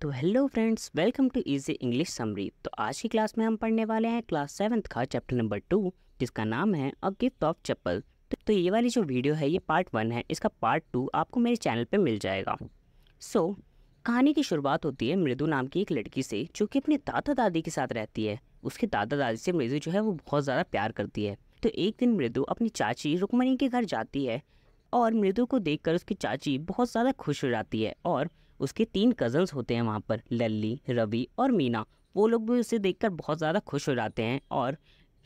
तो hello friends welcome to easy English summary तो आज की क्लास में हम पढ़ने वाले हैं क्लास सेवन्थ का चैप्टर नंबर टू जिसका नाम है अ गिफ्ट ऑफ चप्पल तो, ये वाली जो वीडियो है ये पार्ट वन है इसका पार्ट टू आपको मेरे चैनल पे मिल जाएगा सो so, कहानी की शुरुआत होती है मृदु नाम की एक लड़की से जो कि अपने दादा दादी के साथ रहती है उसके दादा दादी से मृदु जो है वो बहुत ज़्यादा प्यार करती है तो एक दिन मृदु अपनी चाची रुकमणी के घर जाती है और मृदु को देखकर उसकी चाची बहुत ज़्यादा खुश हो जाती है और उसके तीन कजन्स होते हैं वहाँ पर लल्ली रवि और मीना वो लोग भी उसे देख बहुत ज़्यादा खुश हो जाते हैं और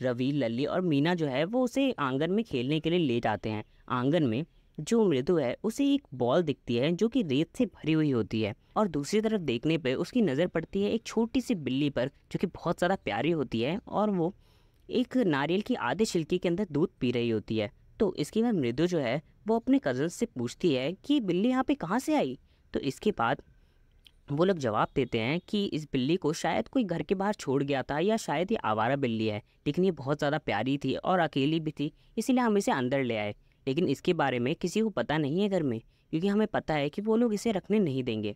रवि लल्ली और मीना जो है वो उसे आंगन में खेलने के लिए ले जाते हैं आंगन में जो मृदु है उसे एक बॉल दिखती है जो कि रेत से भरी हुई होती है और दूसरी तरफ देखने पर उसकी नज़र पड़ती है एक छोटी सी बिल्ली पर जो कि बहुत ज़्यादा प्यारी होती है और वो एक नारियल की आधे छिलके के अंदर दूध पी रही होती है तो इसके बाद मृदु जो है वो अपने कज़न से पूछती है कि बिल्ली यहाँ पे कहाँ से आई तो इसके बाद वो लोग जवाब देते हैं कि इस बिल्ली को शायद कोई घर के बाहर छोड़ गया था या शायद ये आवारा बिल्ली है लेकिन ये बहुत ज़्यादा प्यारी थी और अकेली भी थी इसीलिए हम इसे अंदर ले आए लेकिन इसके बारे में किसी को पता नहीं है घर में क्योंकि हमें पता है कि वो लोग इसे रखने नहीं देंगे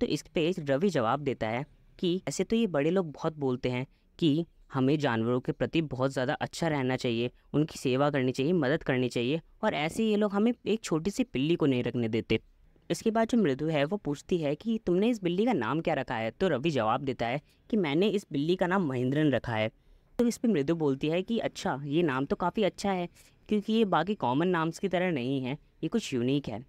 तो इस पे रवि जवाब देता है कि ऐसे तो ये बड़े लोग बहुत बोलते हैं कि हमें जानवरों के प्रति बहुत ज़्यादा अच्छा रहना चाहिए उनकी सेवा करनी चाहिए मदद करनी चाहिए और ऐसे ये लोग हमें एक छोटी सी बिल्ली को नहीं रखने देते इसके बाद जो मृदु है वो पूछती है कि तुमने इस बिल्ली का नाम क्या रखा है तो रवि जवाब देता है कि मैंने इस बिल्ली का नाम महेंद्रन रखा है तो इस पर मृदु बोलती है कि अच्छा ये नाम तो काफ़ी अच्छा है क्योंकि ये बाकी कॉमन नाम्स की तरह नहीं है ये कुछ यूनिक है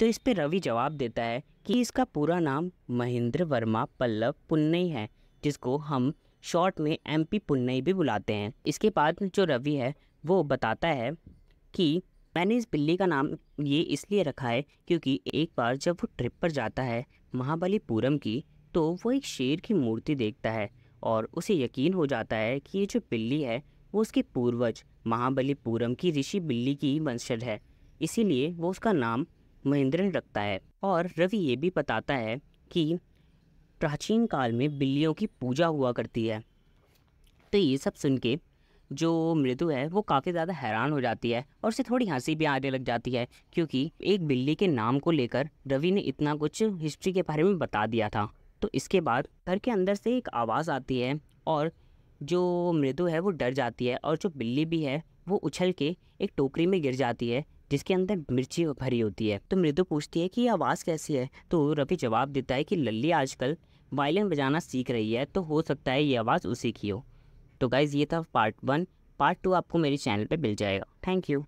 तो इस पर रवि जवाब देता है कि इसका पूरा नाम महेंद्र वर्मा पल्लव पुन्नई है जिसको हम शॉर्ट में एम पी पुन्नई भी बुलाते हैं इसके बाद जो रवि है वो बताता है कि मैंने इस बिल्ली का नाम ये इसलिए रखा है क्योंकि एक बार जब वो ट्रिप पर जाता है महाबलीपुरम की तो वो एक शेर की मूर्ति देखता है और उसे यकीन हो जाता है कि ये जो बिल्ली है वो उसके पूर्वज महाबलीपुरम की ऋषि बिल्ली की वंशज है इसीलिए वो उसका नाम महेंद्रन रखता है और रवि ये भी बताता है कि प्राचीन काल में बिल्लियों की पूजा हुआ करती है तो ये सब सुन के जो मृदु है वो काफ़ी ज़्यादा हैरान हो जाती है और उसे थोड़ी हंसी भी आने लग जाती है क्योंकि एक बिल्ली के नाम को लेकर रवि ने इतना कुछ हिस्ट्री के बारे में बता दिया था तो इसके बाद घर के अंदर से एक आवाज़ आती है और जो मृदु है वो डर जाती है और जो बिल्ली भी है वो उछल के एक टोकरी में गिर जाती है जिसके अंदर मिर्ची भरी होती है तो मृदु पूछती है कि ये आवाज़ कैसी है तो रवि जवाब देता है कि लल्ली आजकल वायलिन बजाना सीख रही है तो हो सकता है ये आवाज़ उसी की हो तो गाइज़ ये था पार्ट वन पार्ट टू आपको मेरे चैनल पर मिल जाएगा थैंक यू